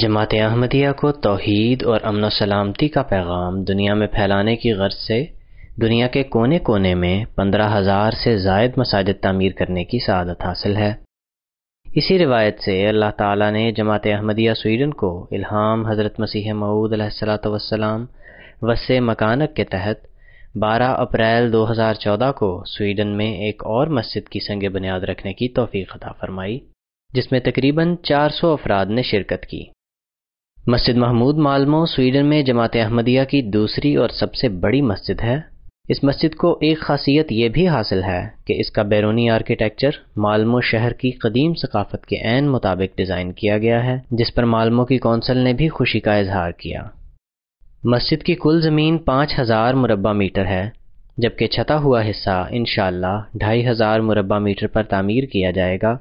जमात अहमदिया को तोहद और अमन सलामती का पैगाम दुनिया में फैलाने की गर्ज से दुनिया के कोने कोने में पंद्रह हज़ार से जायद मसाजिद तमीर करने की शहादत हासिल है इसी रिवायत से अल्लाह ताला ने जमात अहमदिया स्वीडन को इल्हाम हज़रत मसीह मऊद वसलाम वस मकानक के तहत 12 अप्रैल 2014 को स्वीडन में एक और मस्जिद की संग बुनियाद रखने की तोफ़ी अदा फरमाई जिसमें तकरीबन 400 अफराद ने शिरकत की मस्जिद महमूद मालमो स्वीडन में जमात अहमदिया की दूसरी और सबसे बड़ी मस्जिद है इस मस्जिद को एक खासियत यह भी हासिल है कि इसका बैरूनी आर्किटेक्चर मालमो शहर की कदीम सकाफत के ऐन मुताबिक डिज़ाइन किया गया है जिस पर मालमो की कौंसल ने भी खुशी का इजहार किया मस्जिद की कुल ज़मीन पाँच हज़ार मुरबा मीटर है जबकि छता हुआ हिस्सा इन ढाई हज़ार मुरबा मीटर पर तामीर किया जाएगा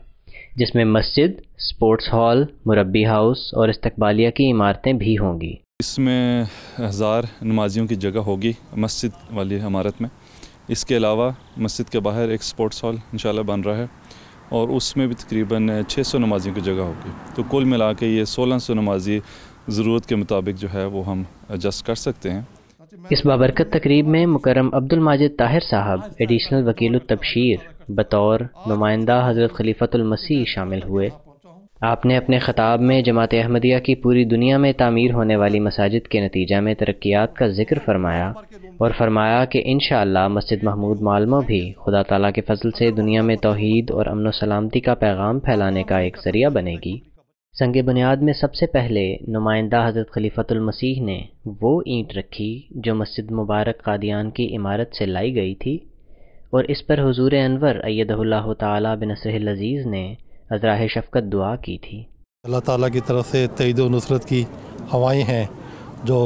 जिसमें मस्जिद स्पोर्ट्स हॉल मुरबी हाउस और इस्तबालिया की इमारतें भी होंगी इसमें हज़ार नमाजियों की जगह होगी मस्जिद वाली इमारत में इसके अलावा मस्जिद के बाहर एक स्पोर्ट्स हॉल इंशाल्लाह बन रहा है और उसमें भी तकरीबन 600 नमाजियों की जगह होगी तो कुल मिला के ये 1600 नमाजी ज़रूरत के मुताबिक जो है वो हम एडजस्ट कर सकते हैं इस बाबरकत तकरीब में मुकरम अब्दुल माजिद ताहिर साहब एडिशनल वकील तबशीर बतौर नुमाइंदा हज़रत खलीफतुलमसीह शामिल हुए आपने अपने ख़ताब में जमात अहमदिया की पूरी दुनिया में तामीर होने वाली मसाजिद के नतीजा में तरक्यात का जिक्र फरमाया और फरमाया कि इन मस्जिद महमूद मालमो भी खुदा तला के फजल से दुनिया में तोहद और अमन सलामती का पैगाम फैलाने का एक ज़रिया बनेगी संग बुनियाद में सबसे पहले नुमाइंदा हज़रत खलीफतुलमसीह ने वो ईंट रखी जो मस्जिद मुबारक कादियान की इमारत से लाई गई थी और इस पर हुजूर अनवर अयदहुल्ला तनसरज़ीज़ ने अजराह शफकत दुआ की थी अल्लाह ताला की तरफ से तयद नुसरत की हवाएँ हैं जो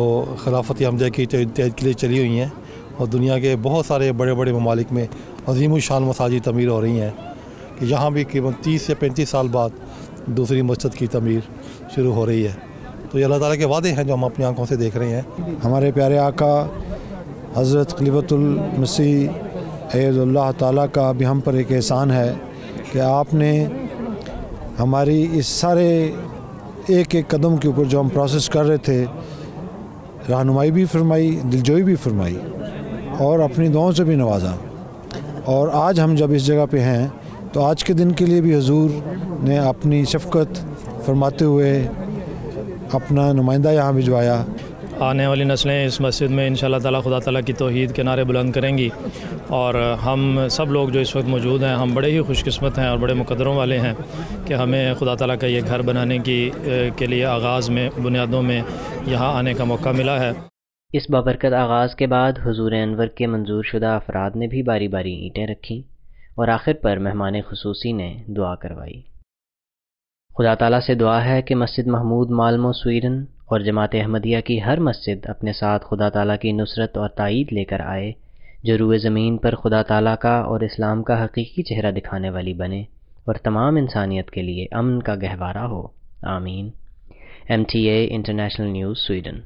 खिलाफत हमजा की तयद के लिए चली हुई हैं और दुनिया के बहुत सारे बड़े बड़े ममालिक में अजीम शान मसाजी तमीर हो रही हैं कि यहाँ भी करीबन तीस से पैंतीस साल बाद दूसरी मस्जिद की तमीर शुरू हो रही है तो ये अल्लाह ताला के वादे हैं जो हम अपनी आँखों से देख रहे हैं हमारे प्यारे आका हज़रत खलीफतुल मसीह अल्लाह ताला का भी हम पर एक एहसान है कि आपने हमारी इस सारे एक एक कदम के ऊपर जो हम प्रोसेस कर रहे थे रहनुमाई भी फरमाई दिलजोई भी फरमाई और अपनी दुआओं से भी नवाजा और आज हम जब इस जगह पे हैं तो आज के दिन के लिए भी हजूर ने अपनी शफकत फरमाते हुए अपना नुमाइंदा यहाँ भिजवाया आने वाली नस्लें इस मस्जिद में इन ताला खुदा ताला की तोहद के नारे बुलंद करेंगी और हम सब लोग जो इस वक्त मौजूद हैं हम बड़े ही खुशकस्मत हैं और बड़े मुकदरों वाले हैं कि हमें खुदा ताला का ये घर बनाने की के लिए आगाज़ में बुनियादों में यहाँ आने का मौका मिला है इस बाबरकत आगाज़ के बाद हजूर अनवर के मंजूर शुदा अफराद ने भी बारी बारी ईंटें रखीं और आखिर पर मेहमान खसूसी ने दुआ करवाई खुदा ताला से दुआ है कि मस्जिद महमूद मालमो स्वीडन और जमात अहमदिया की हर मस्जिद अपने साथ खुदा ताला की नुसरत और तइद लेकर आए जो रुए ज़मीन पर खुदा ताला का और इस्लाम का हकीकी चेहरा दिखाने वाली बने और तमाम इंसानियत के लिए अमन का गहवारा हो आमीन M T A international news Sweden